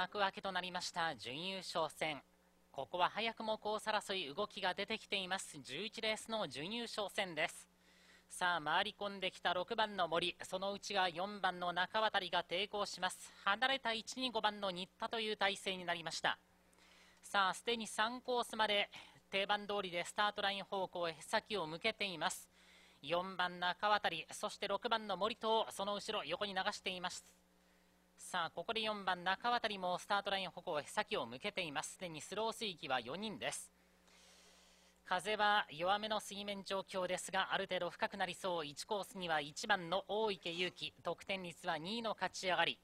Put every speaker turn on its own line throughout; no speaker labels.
幕開けとなりました準優勝戦ここは早くもコース争い動きが出てきています11レースの準優勝戦ですさあ回り込んできた6番の森そのうちが4番の中渡りが抵抗します離れた125番の新田という体勢になりましたさあすでに3コースまで定番通りでスタートライン方向へ先を向けています4番中渡りそして6番の森とその後ろ横に流していますさあここで4番中渡もスタートライン方向へ先を向けていますすでにスロー水域は4人です風は弱めの水面状況ですがある程度深くなりそう1コースには1番の大池祐希得点率は2位の勝ち上がり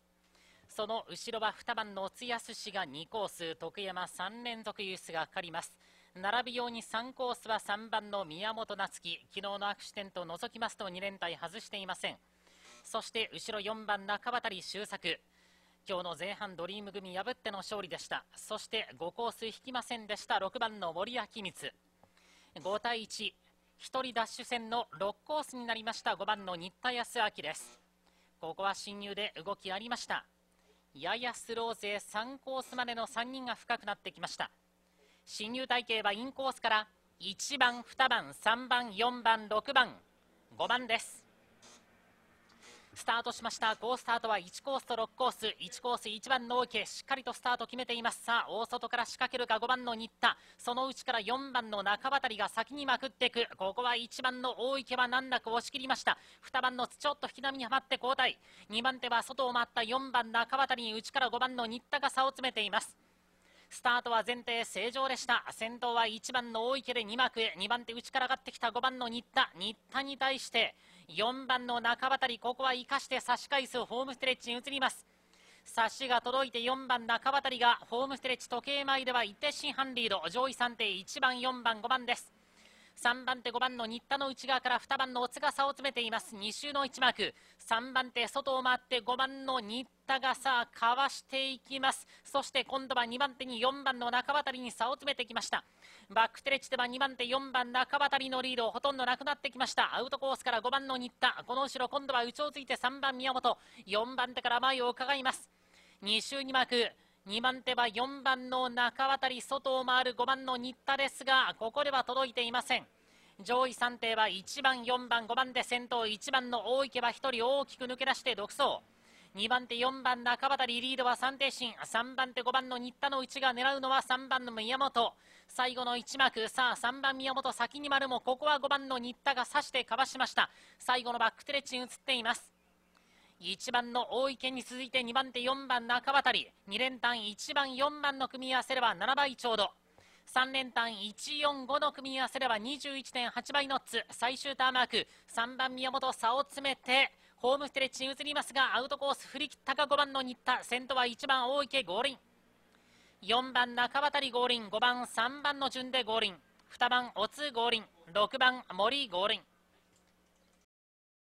その後ろは2番の津安氏が2コース徳山3連続ユースがかかります並びように3コースは3番の宮本夏樹昨日のアクシデントを除きますと2連敗外していませんそして後ろ4番中渡周作今日の前半ドリーム組破っての勝利でしたそして5コース引きませんでした6番の森明光5対11人ダッシュ戦の6コースになりました5番の新田康明ですここは進入で動きありましたややスロー勢3コースまでの3人が深くなってきました進入体系はインコースから1番2番3番4番6番5番ですスタートしました好スタートは1コースと6コース1コース1番の大池しっかりとスタート決めていますさあ大外から仕掛けるか5番の新田そのうちから4番の中渡りが先にまくっていくここは1番の大池は難なく押し切りました2番のちょっと引き波にはまって交代2番手は外を回った4番中渡りに内から5番の新田が差を詰めていますスタートは前提正常でした。先頭は1番の大池で2幕へ、2番手内から上がってきた5番の新田、新田に対して、4番の中渡りここは生かして差し返すホームストレッチに移ります差しが届いて4番中渡りがホームストレッチ時計前では1点進半リード上位3点1番4番5番です3番手5番の新田の内側から2番のお津が差を詰めています2周の1マーク3番手外を回って5番の新田がさあかわしていきますそして今度は2番手に4番の中渡りに差を詰めてきましたバックテレチでは2番手4番中渡りのリードほとんどなくなってきましたアウトコースから5番の新田この後ろ今度は内をついて3番宮本4番手から前を伺います2周2マーク2番手は4番の中渡り外を回る5番の新田ですがここでは届いていません上位3艇は1番4番5番で先頭1番の大池は1人大きく抜け出して独走2番手4番中渡りリードは3艇進3番手5番の新田の内が狙うのは3番の宮本最後の1幕さあ3番宮本先に丸もここは5番の新田が刺してかわしました最後のバックテレッチに移っています1番の大池に続いて2番手4番中渡り2連単1番4番の組み合わせれば7倍ちょうど3連単145の組み合わせれば21.8倍ノッツ最終ターンマーク3番宮本差を詰めてホームステレッチに移りますがアウトコース振り切ったか5番の新田先頭は1番大池合輪4番中渡り合輪5番3番の順で合輪2番おつ合輪6番森合輪